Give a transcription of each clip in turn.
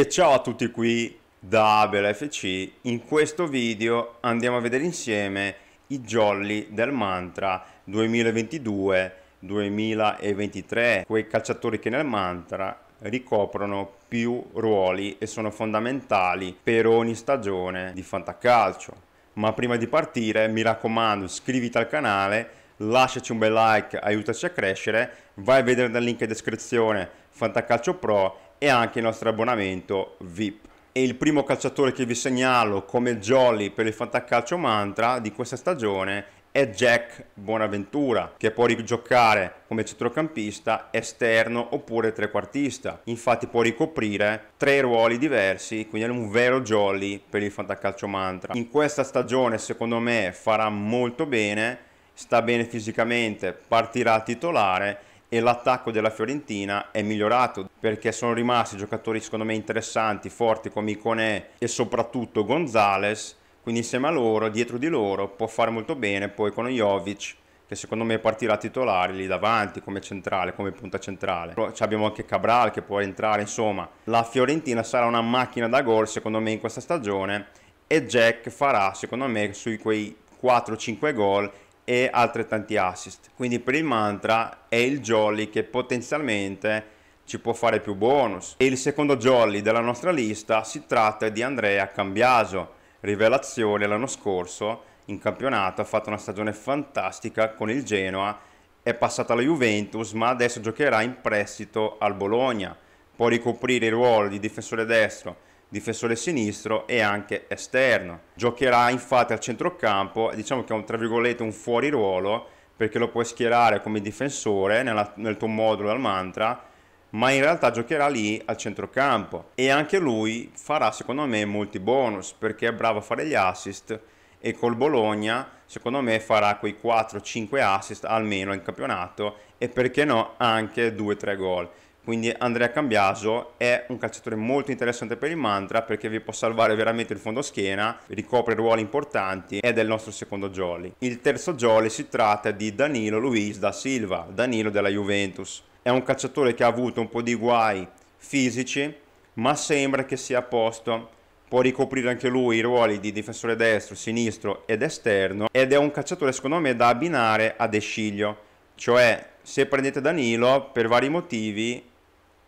E ciao a tutti qui da AbelFC, in questo video andiamo a vedere insieme i jolly del mantra 2022-2023, quei calciatori che nel mantra ricoprono più ruoli e sono fondamentali per ogni stagione di fantacalcio. Ma prima di partire mi raccomando iscriviti al canale, lasciaci un bel like, aiutaci a crescere, vai a vedere dal link in descrizione Fantacalcio Pro e anche il nostro abbonamento VIP. E il primo calciatore che vi segnalo come jolly per il Fantacalcio Mantra di questa stagione è Jack Bonaventura, che può rigiocare come centrocampista, esterno oppure trequartista. Infatti può ricoprire tre ruoli diversi, quindi è un vero jolly per il Fantacalcio Mantra. In questa stagione secondo me farà molto bene, sta bene fisicamente, partirà titolare e l'attacco della Fiorentina è migliorato perché sono rimasti giocatori secondo me interessanti, forti come Iconè e soprattutto Gonzales, quindi insieme a loro, dietro di loro può fare molto bene poi con Jovic che secondo me partirà titolare lì davanti come centrale, come punta centrale. Ci abbiamo anche Cabral che può entrare, insomma, la Fiorentina sarà una macchina da gol secondo me in questa stagione e Jack farà secondo me sui quei 4-5 gol e altrettanti assist. Quindi per il mantra è il jolly che potenzialmente ci può fare più bonus. E il secondo jolly della nostra lista si tratta di Andrea Cambiaso, rivelazione l'anno scorso in campionato, ha fatto una stagione fantastica con il Genoa, è passato alla Juventus ma adesso giocherà in prestito al Bologna, può ricoprire il ruolo di difensore destro difensore sinistro e anche esterno. Giocherà infatti al centrocampo, diciamo che è un, tra virgolette, un fuori ruolo perché lo puoi schierare come difensore nella, nel tuo modulo al mantra, ma in realtà giocherà lì al centrocampo e anche lui farà secondo me molti bonus perché è bravo a fare gli assist e col Bologna secondo me farà quei 4-5 assist almeno in campionato e perché no anche 2-3 gol quindi Andrea Cambiaso è un calciatore molto interessante per il Mantra perché vi può salvare veramente il fondo schiena, ricopre ruoli importanti ed è il nostro secondo jolly. Il terzo jolly si tratta di Danilo Luis da Silva, Danilo della Juventus. È un calciatore che ha avuto un po' di guai fisici ma sembra che sia a posto può ricoprire anche lui i ruoli di difensore destro, sinistro ed esterno ed è un calciatore secondo me da abbinare a Desciglio, cioè se prendete Danilo per vari motivi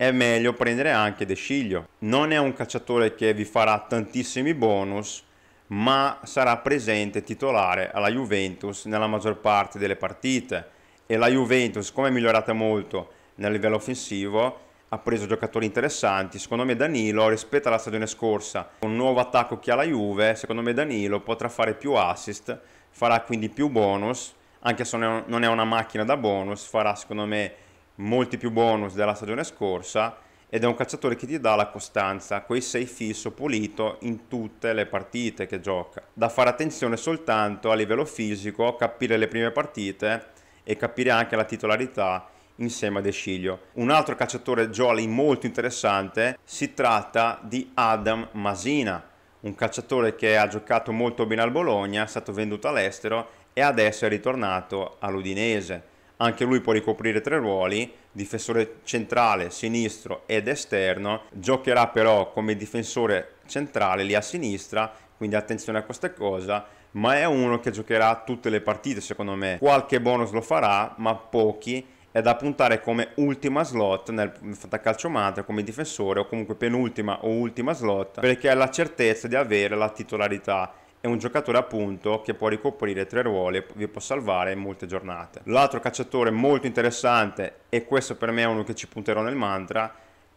è meglio prendere anche De Sciglio. Non è un cacciatore che vi farà tantissimi bonus, ma sarà presente titolare alla Juventus nella maggior parte delle partite e la Juventus come è migliorata molto nel livello offensivo ha preso giocatori interessanti. Secondo me Danilo, rispetto alla stagione scorsa, con un nuovo attacco che ha la Juve, secondo me Danilo potrà fare più assist, farà quindi più bonus, anche se non è una macchina da bonus, farà secondo me molti più bonus della stagione scorsa ed è un calciatore che ti dà la costanza, quei sei fisso pulito in tutte le partite che gioca. Da fare attenzione soltanto a livello fisico, capire le prime partite e capire anche la titolarità insieme a De Sciglio. Un altro calciatore jolly molto interessante si tratta di Adam Masina, un calciatore che ha giocato molto bene al Bologna, è stato venduto all'estero e adesso è ritornato all'Udinese anche lui può ricoprire tre ruoli, difensore centrale, sinistro ed esterno, giocherà però come difensore centrale lì a sinistra, quindi attenzione a questa cosa, ma è uno che giocherà tutte le partite secondo me, qualche bonus lo farà, ma pochi, è da puntare come ultima slot nel madre, come difensore o comunque penultima o ultima slot perché ha la certezza di avere la titolarità è un giocatore appunto che può ricoprire tre ruoli e vi può salvare molte giornate. L'altro cacciatore molto interessante, e questo per me è uno che ci punterò nel mantra,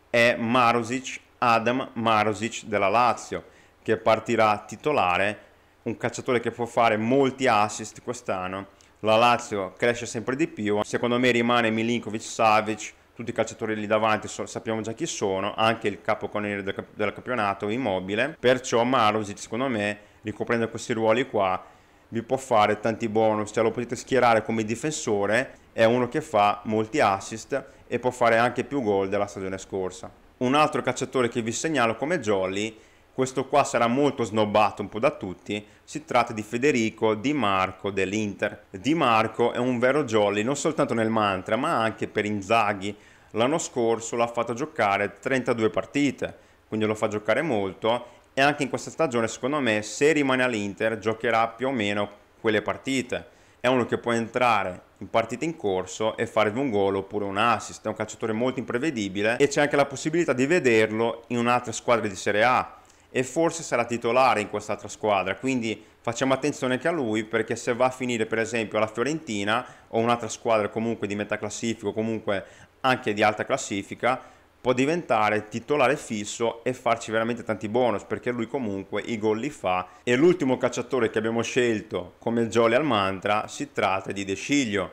è Marusic, Adam Marusic della Lazio, che partirà titolare, un cacciatore che può fare molti assist quest'anno. La Lazio cresce sempre di più, secondo me rimane Milinkovic, Savic, tutti i calciatori lì davanti so, sappiamo già chi sono, anche il capocannoniere del, del campionato, Immobile, perciò Marusic secondo me ricoprendo questi ruoli qua, vi può fare tanti bonus, cioè lo potete schierare come difensore, è uno che fa molti assist e può fare anche più gol della stagione scorsa. Un altro calciatore che vi segnalo come Jolly, questo qua sarà molto snobbato un po' da tutti, si tratta di Federico Di Marco dell'Inter. Di Marco è un vero Jolly non soltanto nel mantra ma anche per Inzaghi, l'anno scorso l'ha fatto giocare 32 partite, quindi lo fa giocare molto e anche in questa stagione secondo me se rimane all'Inter giocherà più o meno quelle partite. È uno che può entrare in partite in corso e fare un gol oppure un assist, è un calciatore molto imprevedibile e c'è anche la possibilità di vederlo in un'altra squadra di Serie A e forse sarà titolare in quest'altra squadra, quindi facciamo attenzione anche a lui perché se va a finire per esempio alla Fiorentina o un'altra squadra comunque di metà classifica o comunque anche di alta classifica può diventare titolare fisso e farci veramente tanti bonus perché lui comunque i gol li fa e l'ultimo cacciatore che abbiamo scelto come Jolly al mantra si tratta di De Sciglio.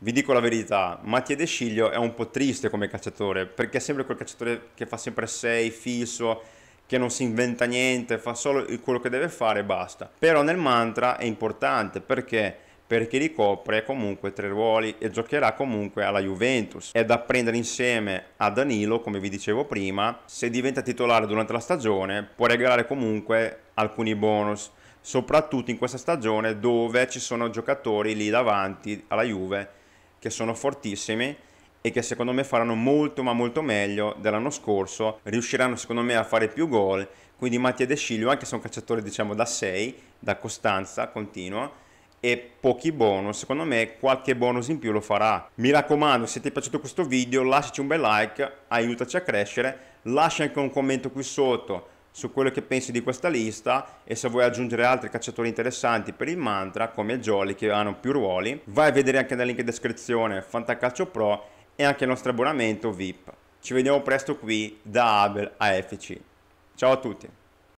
Vi dico la verità, Mattia De Sciglio è un po' triste come cacciatore perché è sempre quel cacciatore che fa sempre 6 fisso, che non si inventa niente, fa solo quello che deve fare e basta. Però nel mantra è importante perché perché ricopre comunque tre ruoli e giocherà comunque alla Juventus. È da prendere insieme a Danilo, come vi dicevo prima, se diventa titolare durante la stagione può regalare comunque alcuni bonus, soprattutto in questa stagione dove ci sono giocatori lì davanti alla Juve che sono fortissimi e che secondo me faranno molto ma molto meglio dell'anno scorso, riusciranno secondo me a fare più gol, quindi Mattia De Sciglio, anche se è un calciatore diciamo da 6, da costanza continua, e pochi bonus secondo me qualche bonus in più lo farà mi raccomando se ti è piaciuto questo video lasciaci un bel like aiutaci a crescere lascia anche un commento qui sotto su quello che pensi di questa lista e se vuoi aggiungere altri cacciatori interessanti per il mantra come Jolly che hanno più ruoli vai a vedere anche nel link in descrizione Fantacalcio Pro e anche il nostro abbonamento VIP ci vediamo presto qui da Abel a FC ciao a tutti